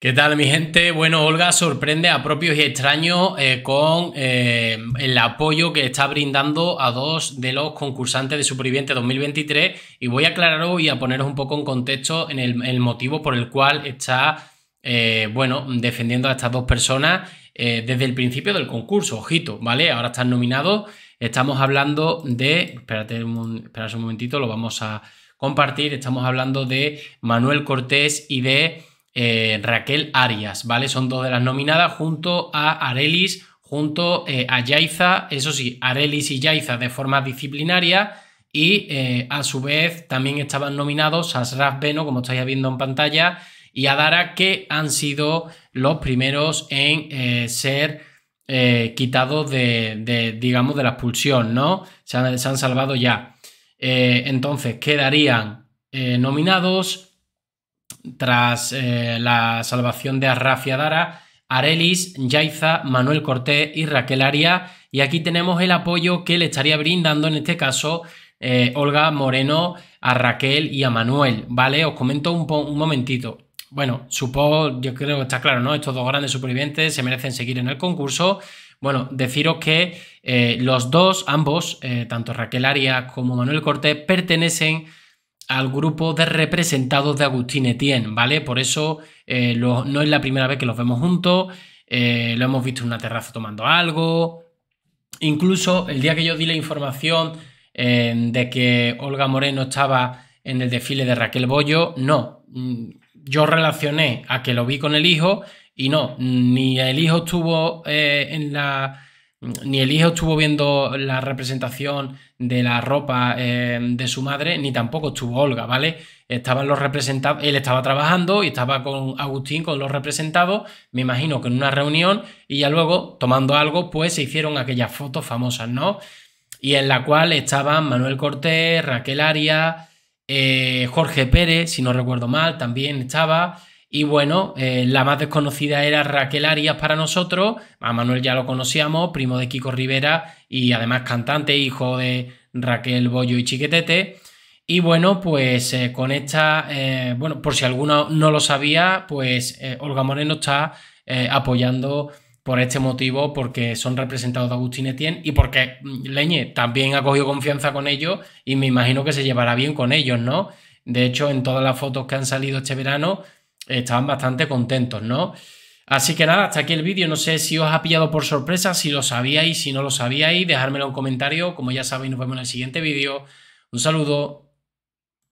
¿Qué tal mi gente? Bueno, Olga sorprende a propios y extraños eh, con eh, el apoyo que está brindando a dos de los concursantes de Superviviente 2023 y voy a aclararos y a poneros un poco en contexto en el, motivo por el cual está, eh, bueno, defendiendo a estas dos personas desde el principio del concurso, ojito, ¿vale? Ahora están nominados, estamos hablando de, espérate espérate un momentito, lo vamos a compartir, estamos hablando de Manuel Cortés y de... Eh, Raquel Arias, ¿vale? Son dos de las nominadas junto a Arelis, junto eh, a Yaiza, eso sí, Arelis y Yaiza de forma disciplinaria y eh, a su vez también estaban nominados Asraf Beno, como estáis viendo en pantalla, y a Adara, que han sido los primeros en ser quitados de, digamos, de la expulsión, ¿no? se han salvado ya. entonces, quedarían nominados tras eh, la salvación de Arrafia Dara, Arelis, Yaiza, Manuel Cortés y Raquel Aria. Y aquí tenemos el apoyo que le estaría brindando en este caso eh, Olga Moreno a Raquel y a Manuel. ¿Vale? Os comento un, momentito. Bueno, supongo, yo creo que está claro, ¿no? Estos dos grandes supervivientes se merecen seguir en el concurso. Bueno, deciros que eh, los dos, ambos, tanto Raquel Aria como Manuel Cortés, pertenecen al grupo de representados de Agustín Etienne, ¿vale? Por eso eh, no es la primera vez que los vemos juntos, eh, lo hemos visto en una terraza tomando algo, incluso el día que yo di la información eh, de que Olga Moreno estaba en el desfile de Raquel Bollo, no, mm, yo relacioné a que lo vi con el hijo y no, ni el hijo estuvo en la ni el hijo estuvo viendo la representación de la ropa eh, de su madre, ni tampoco estuvo Olga, ¿vale? Estaban los representados, él estaba trabajando y estaba con Agustín, con los representados, me imagino que en una reunión, y ya luego, tomando algo, pues se hicieron aquellas fotos famosas, ¿no? Y en la cual estaban Manuel Cortés, Raquel Aria, eh, Jorge Pérez, si no recuerdo mal, también estaba, y bueno, eh, la más desconocida era Raquel Arias para nosotros, a Manuel ya lo conocíamos, primo de Kiko Rivera y además cantante, hijo de Raquel Bollo y Chiquetete. Y bueno, pues eh, con esta, eh, bueno, por si alguno no lo sabía, pues Olga Moreno está apoyando por este motivo, porque son representados de Agustín Etienne y porque mm, Leñe también ha cogido confianza con ellos y me imagino que se llevará bien con ellos, ¿no? De hecho, en todas las fotos que han salido este verano, estaban bastante contentos, ¿no? Así que nada, hasta aquí el vídeo. No sé si os ha pillado por sorpresa, si lo sabíais, si no lo sabíais, dejármelo en comentario. Como ya sabéis, nos vemos en el siguiente vídeo. Un saludo.